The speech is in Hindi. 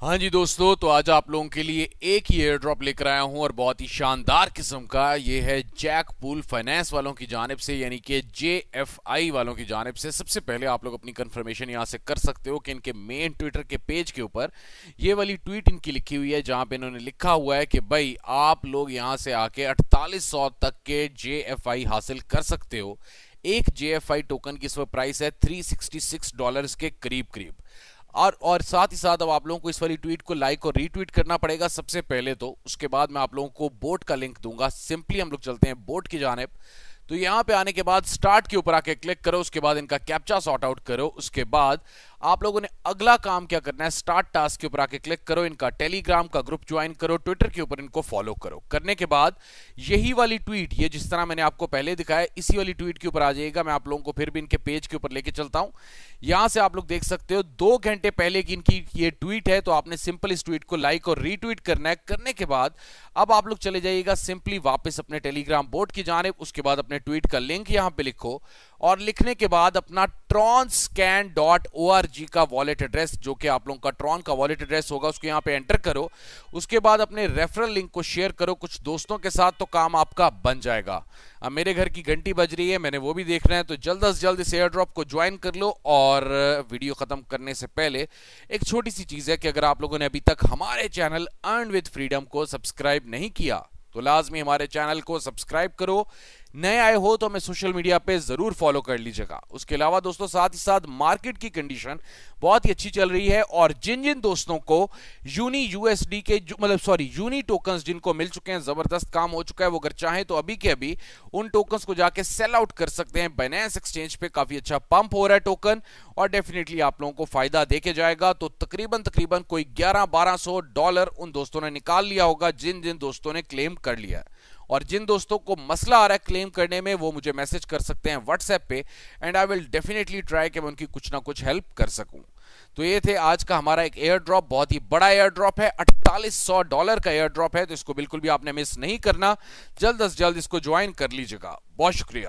हाँ जी दोस्तों तो आज आप लोगों के लिए एक ही एयर ड्रॉप लेकर आया हूँ और बहुत ही शानदार किस्म का ये है जैक पूल फाइनेंस वालों की जानब से यानी कि जे एफ आई वालों की जानब से सबसे पहले आप लोग अपनी कंफर्मेशन यहाँ से कर सकते हो कि इनके मेन ट्विटर के पेज के ऊपर ये वाली ट्वीट इनकी लिखी हुई है जहाँ पर इन्होंने लिखा हुआ है कि भाई आप लोग यहाँ से आके अड़तालीस तक के जे एफ आई हासिल कर सकते हो एक जे एफ आई टोकन की इस प्राइस है थ्री सिक्सटी सिक्स डॉलर के करीब करीब और और साथ ही साथ अब आप लोगों को इस वाली ट्वीट को लाइक और रीट्वीट करना पड़ेगा सबसे पहले तो उसके बाद मैं आप लोगों को बोट का लिंक दूंगा सिंपली हम लोग चलते हैं बोट की जानेब तो यहां पे आने के बाद स्टार्ट के ऊपर आके क्लिक करो उसके बाद इनका कैप्चा सॉर्ट आउट करो उसके बाद आप लोगों ने अगला काम क्या करना है स्टार्ट टास्क के ऊपर आके क्लिक करो इनका टेलीग्राम का ग्रुप ज्वाइन करो ट्विटर के ऊपर इनको फॉलो करो करने के बाद यही वाली ट्वीट ये जिस तरह मैंने आपको पहले दिखाया इसी वाली ट्वीट के ऊपर आ जाएगा मैं आप लोगों को फिर भी इनके पेज के ऊपर लेके चलता हूं यहां से आप लोग देख सकते हो दो घंटे पहले की इनकी ये ट्वीट है तो आपने सिंपल इस ट्वीट को लाइक और रीट्वीट करना है करने के बाद अब आप लोग चले जाइएगा सिंपली वापस अपने टेलीग्राम बोर्ड की जाने उसके बाद अपने ट्वीट का लिंक यहां पर लिखो और लिखने के बाद अपना ट्रॉन स्कैन डॉट ओ का वॉलेट एड्रेस जो कि आप लोगों का ट्रॉन का वॉलेट एड्रेस होगा उसको यहाँ पे एंटर करो उसके बाद अपने रेफरल लिंक को शेयर करो कुछ दोस्तों के साथ तो काम आपका बन जाएगा अब मेरे घर की घंटी बज रही है मैंने वो भी देखना है तो जल्द अज जल्द इस एयर ड्रॉप को ज्वाइन कर लो और वीडियो ख़त्म करने से पहले एक छोटी सी चीज़ है कि अगर आप लोगों ने अभी तक हमारे चैनल अर्न विद फ्रीडम को सब्सक्राइब नहीं किया तो लाजमी हमारे चैनल को सब्सक्राइब करो नए आए हो तो हमें सोशल मीडिया पे ज़रूर फॉलो कर लीजिएगा उसके अलावा दोस्तों साथ ही साथ मार्केट की कंडीशन बहुत ही अच्छी चल रही है और जिन जिन दोस्तों को यूनी यूएसडी के मतलब सॉरी यूनी टोकन जिनको मिल चुके हैं ज़बरदस्त काम हो चुका है वो अगर चाहें तो अभी के अभी उन टोकन को जाके सेल आउट कर सकते हैं बाइनेंस एक्सचेंज पे काफ़ी अच्छा पंप हो रहा है टोकन और डेफिनेटली आप लोगों को फायदा देके जाएगा तो तकरीबन तकरीबन कोई ग्यारह बारह डॉलर उन दोस्तों ने निकाल लिया होगा जिन जिन दोस्तों ने क्लेम कर लिया है और जिन दोस्तों को मसला आ रहा है क्लेम करने में वो मुझे मैसेज कर सकते हैं व्हाट्सएप पे and I will definitely try कि मैं उनकी कुछ ना कुछ हेल्प कर सकूं तो ये थे आज का हमारा एक एयर ड्रॉप बहुत ही बड़ा एयर ड्रॉप है अट्ठालीस डॉलर का एयर ड्रॉप है तो इसको बिल्कुल भी आपने मिस नहीं करना जल्द अज जल्द इसको ज्वाइन कर लीजिएगा बहुत शुक्रिया